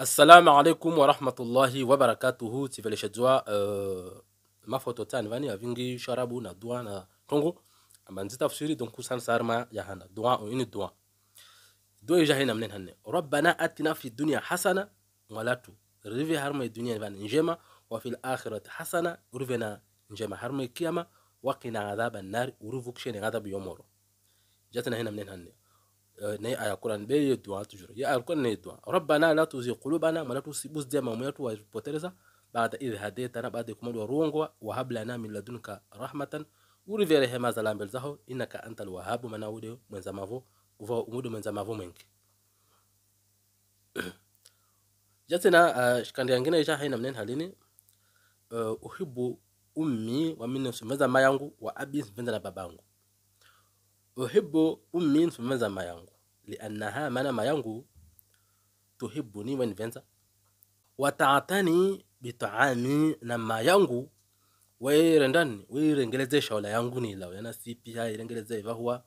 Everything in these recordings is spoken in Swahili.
السلام عليكم ورحمة الله وبركاته تفلش الدواء أه ما فوتو تاني فاني أفينجي شرابو ندواء نتونغو أما نزيت أفسيري دونكو سان سارما يهانا دواء وين الدواء دواء يجاهينا منين هنه ربنا أتنا في الدنيا حسنة ولاتو ريفي هرم الدنيا فان نجيما وفي الآخرة حسنة ريفينا نجيما هرم الكيامة وقنا عذاب النار وروفوكشين عذاب يومورو جاتنا هنا منين هنه Euh, naye ayakurani be iyo dua tujura ya ayakurani nayo dua rabbana la tuzi qulubana mala tusibuzde mamu yetu watupoteleza baada idh hadaitana baada kumaliwa ruongo wa hab lana min ladunka rahmatan uridhe rehema za lambe zaho innaka antal wahabu mana ude mwenza mavo uva umude mwenza mavo mwengi jatina uh, yangine isha haina mnen halini uh, uhibu ummi wa minne meza mayangu wa abi mpenza na babangu uhibbu ummi mpenza mama yangu liannaha, maana mama yangu tuhibuni wanipenza, wataatani bitaami, na mama yangu wairendani wairengeleze shaula yangu nilaw yana sipi sipiha irengeleze vahwa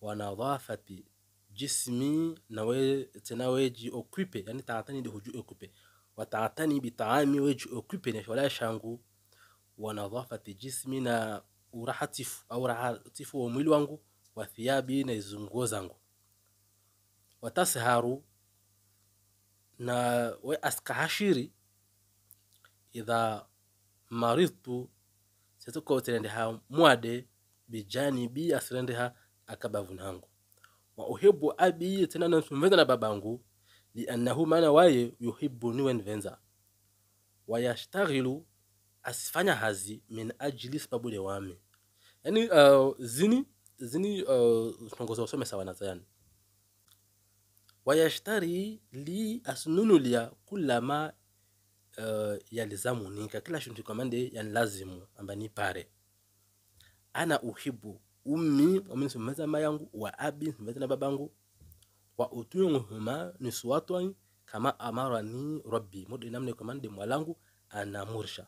wanadhafati jismi na we tena weji okwipe yani taatani de huju okwipe wataatani bitaami weji okwipe ni shaula shangu wanadhafati jismi na urahatifu au urahatifu wa mwili wangu wa thiabi na izunguo zangu watasiharu na we askahashiri idha maridtu sitokoutenendeha mwade bijanibi asirendeha akabavu nangu wa uhibu abi tena nantumvenza na babangu liannahu maana waye yuhibu niwenvenza wayashtaghilu asifanya hazi min ajili sababu de wame yani uh, zini zini mpango uh, usome sawa nazayani wayashtari li asununulia kulama uh, yalizamunika kila shintu kamande yanlazimu ambani pare ana uhibu ummi ummi nsimeza mayangu wa abi nsimeza na babangu wa utuyunguhuma nisuwatwanyi kama amarani rabbi mudo inamne kamande mwalangu anamursha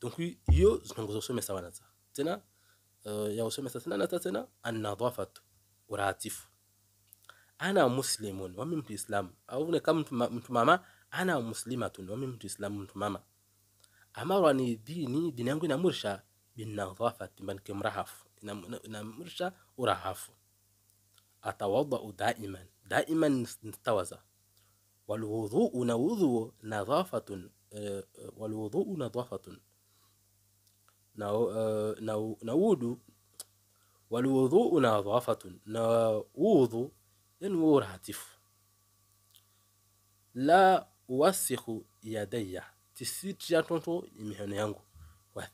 donc iyo zinongoza usome sawa naza tena يا وسمة نتتنا النظافة وراتف أنا مسلم ومن في الإسلام أو نكام متماما أنا مسلمة ومن في الإسلام متماما أمرني ديني ديني أنا مرشا بالنظافة من كم رهف مرشا urahafu أتوضأ دائما دائما نتوزع والوضوء نوضو نظافة آه، والوضوء نظافة na, uh, na, na wudu walwudhuu nadhafatun na wudhu yani uwe la uwasikhu yadaya tisitia tonto imihono yangu wa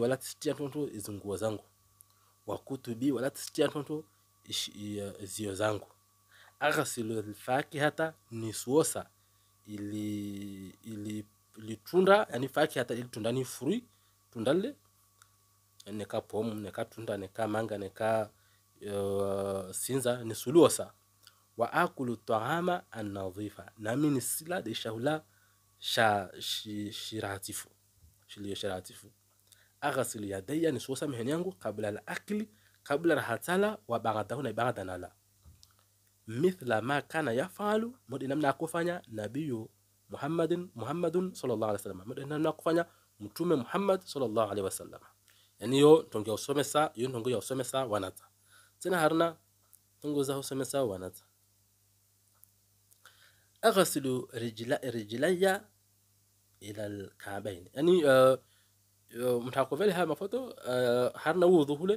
wala tisitia tonto izinguo zangu wa kutubi wala tisitia tonto zio zangu aghsilu lfakihata nisuosa ili ili litunda yani fakihata ili tundani tunda tundale neka pom neka tunda neka manga neka uh, sinza suluosa wa akulu taama anadhifa, nami ni sila de shahula sha shiratifu shilio shiratifu aghasilu yadayya, nisuosa mikono yangu kabla la akli kabla rahatala wa bagadahu na nala mithla ma kana yafalu mudi namna akufanya nabiyu Muhammadin Muhammadun sallallahu alaihi wasallam mudi namna akufanya mtume Muhammad sallallahu alaihi wasallam niyo tongyosomesa iyo ntongo yosomesa wanata tsina harina ntongo zahosomesa wanata aghasilu rijlaya ila alkaabain yani eh, eh, mthakovele haya mafoto eh, harina wudhu hule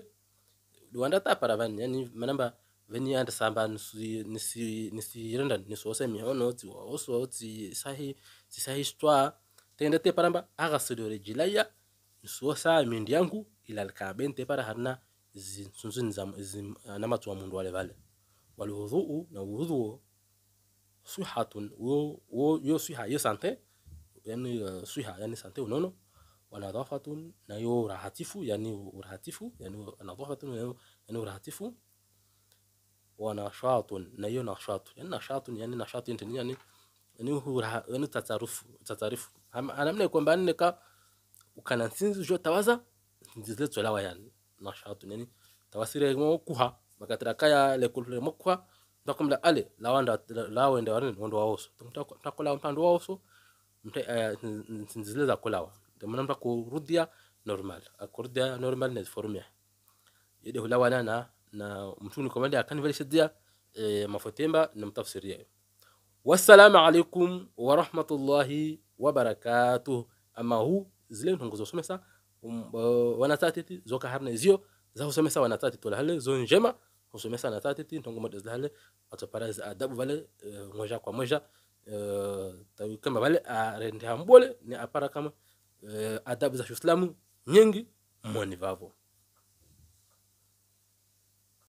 liwandata ta vani yani manamba veni anda samba nisirenda nisose mihono sahi ti sahi stwa tenda te paramba aghasilu rijlaya nisuosa mindi yangu bente para ilalikabe ntepara harina sunzu namatu wa mundu wale vale u na u suha tun sihatun yo suha yo sante yani suha yani sante unono tun na yo urahatifu yani urahatifu yani tun yani urahatifu wanashatun na yo nashatu yani nashatun yani nashatu yani yani yani hura yani tatarufu tatarufu anamne kwamba nika ukanansinzi jo tawaza nzizletso lawa ya nashatu nini tawasire mokuha makatiraka ya lekulule mokuha ndakumla ale lawanda lawenda warene wondo waoso tumtakola mpando waoso eh, nzizleza kolawa ndomana mta kurudia normal akurudia normal neziforumia yede hulawana na na mtuni komanda akanivalishadia e, eh, mafotemba namtafsiria wassalamu alaikum warahmatullahi wabarakatuh ama huu zile ntongozo somesa Um, wanatatiti zoka harne zio za husomesa wanatatiti tola hale zo njema husomesa wanatatiti ntongo modez hale atoparaza adabu vale uh, eh, moja kwa moja uh, eh, tawi kama vale arende hambole ni apara kama uh, adabu za shuslamu nyingi moni vavo